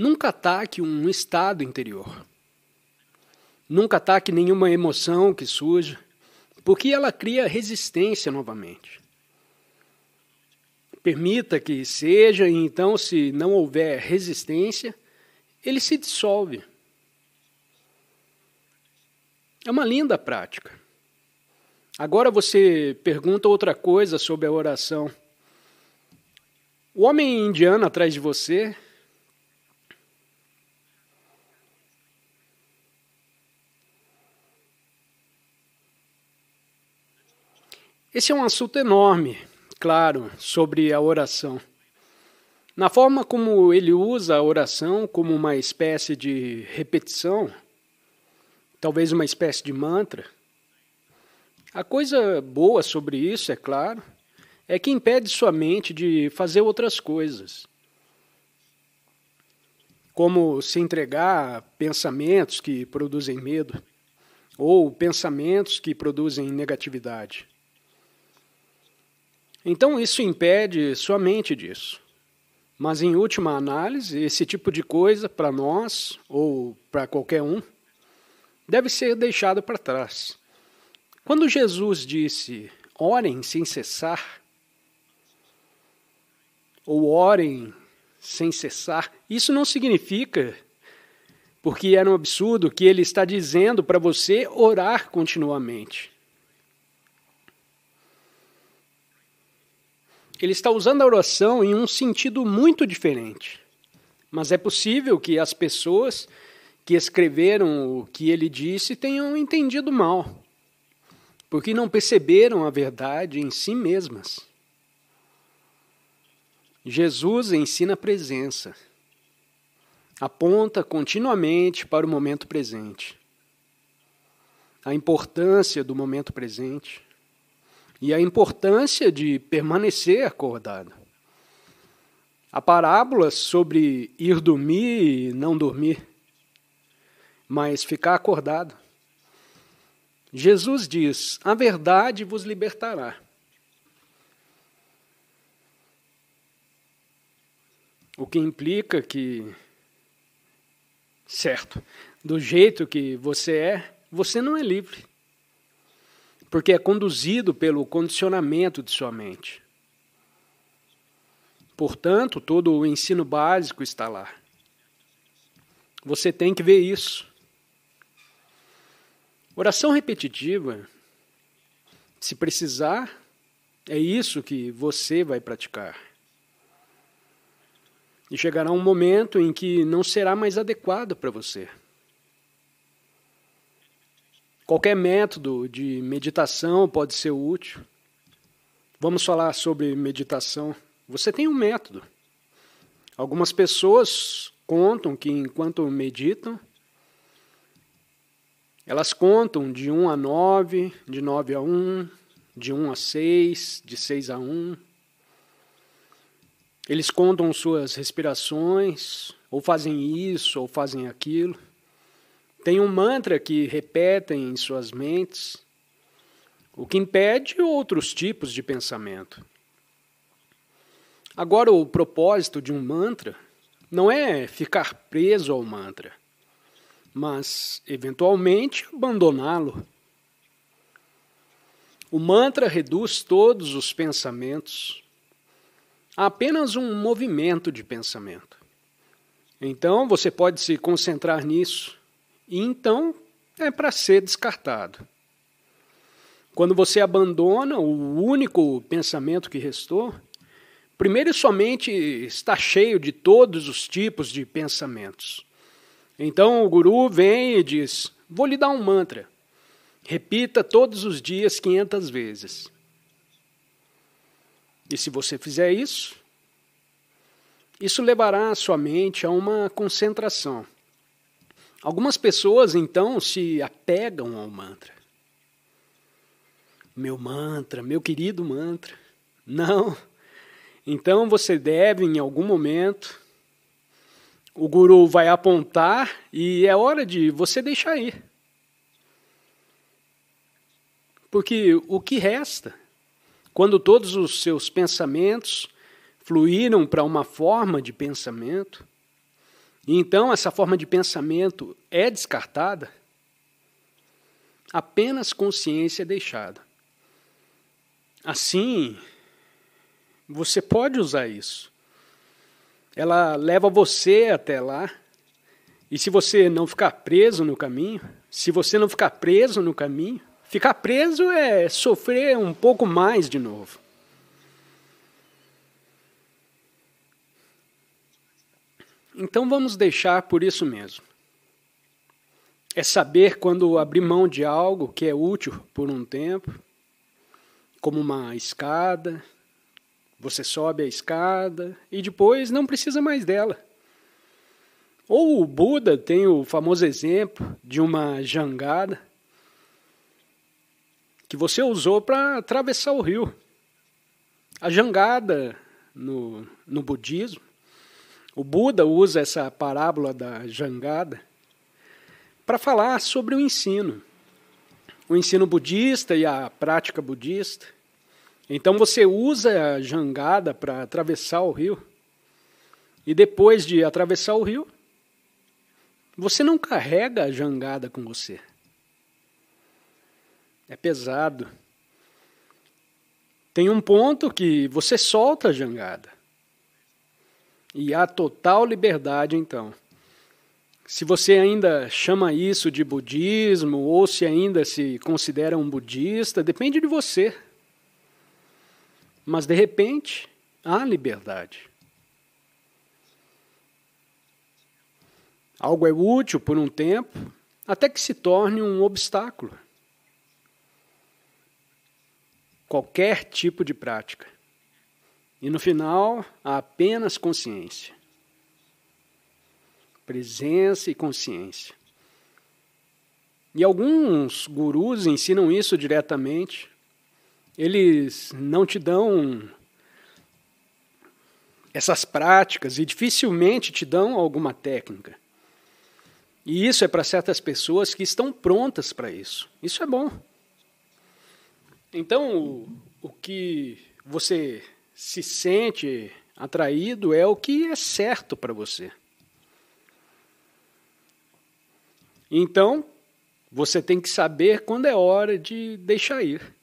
Nunca ataque um estado interior. Nunca ataque nenhuma emoção que surge, porque ela cria resistência novamente. Permita que seja, e então, se não houver resistência, ele se dissolve. É uma linda prática. Agora você pergunta outra coisa sobre a oração. O homem indiano atrás de você Esse é um assunto enorme, claro, sobre a oração. Na forma como ele usa a oração como uma espécie de repetição, talvez uma espécie de mantra, a coisa boa sobre isso, é claro, é que impede sua mente de fazer outras coisas, como se entregar a pensamentos que produzem medo ou pensamentos que produzem negatividade. Então isso impede sua mente disso. Mas em última análise, esse tipo de coisa para nós ou para qualquer um deve ser deixado para trás. Quando Jesus disse: "Orem sem cessar", ou "orem sem cessar", isso não significa porque era um absurdo que ele está dizendo para você orar continuamente. ele está usando a oração em um sentido muito diferente. Mas é possível que as pessoas que escreveram o que ele disse tenham entendido mal, porque não perceberam a verdade em si mesmas. Jesus ensina a presença, aponta continuamente para o momento presente, a importância do momento presente e a importância de permanecer acordado. A parábola sobre ir dormir e não dormir, mas ficar acordado. Jesus diz: A verdade vos libertará. O que implica que, certo, do jeito que você é, você não é livre porque é conduzido pelo condicionamento de sua mente. Portanto, todo o ensino básico está lá. Você tem que ver isso. Oração repetitiva, se precisar, é isso que você vai praticar. E chegará um momento em que não será mais adequado para você. Qualquer método de meditação pode ser útil. Vamos falar sobre meditação. Você tem um método. Algumas pessoas contam que enquanto meditam, elas contam de 1 a 9, de 9 a 1, de 1 a 6, de 6 a 1. Eles contam suas respirações, ou fazem isso, ou fazem aquilo. Tem um mantra que repetem em suas mentes, o que impede outros tipos de pensamento. Agora, o propósito de um mantra não é ficar preso ao mantra, mas, eventualmente, abandoná-lo. O mantra reduz todos os pensamentos a apenas um movimento de pensamento. Então, você pode se concentrar nisso e então é para ser descartado. Quando você abandona o único pensamento que restou, primeiro e somente está cheio de todos os tipos de pensamentos. Então o guru vem e diz: Vou lhe dar um mantra. Repita todos os dias 500 vezes. E se você fizer isso, isso levará a sua mente a uma concentração. Algumas pessoas então se apegam ao mantra. Meu mantra, meu querido mantra. Não. Então você deve, em algum momento, o guru vai apontar e é hora de você deixar ir. Porque o que resta, quando todos os seus pensamentos fluíram para uma forma de pensamento, então, essa forma de pensamento é descartada, apenas consciência é deixada. Assim, você pode usar isso. Ela leva você até lá. E se você não ficar preso no caminho, se você não ficar preso no caminho, ficar preso é sofrer um pouco mais de novo. Então vamos deixar por isso mesmo. É saber quando abrir mão de algo que é útil por um tempo, como uma escada. Você sobe a escada e depois não precisa mais dela. Ou o Buda tem o famoso exemplo de uma jangada que você usou para atravessar o rio. A jangada no, no budismo o Buda usa essa parábola da jangada para falar sobre o ensino. O ensino budista e a prática budista. Então você usa a jangada para atravessar o rio. E depois de atravessar o rio, você não carrega a jangada com você. É pesado. Tem um ponto que você solta a jangada. E há total liberdade, então. Se você ainda chama isso de budismo, ou se ainda se considera um budista, depende de você. Mas, de repente, há liberdade. Algo é útil por um tempo, até que se torne um obstáculo. Qualquer tipo de prática. E no final, há apenas consciência. Presença e consciência. E alguns gurus ensinam isso diretamente. Eles não te dão essas práticas e dificilmente te dão alguma técnica. E isso é para certas pessoas que estão prontas para isso. Isso é bom. Então, o, o que você se sente atraído é o que é certo para você. Então, você tem que saber quando é hora de deixar ir.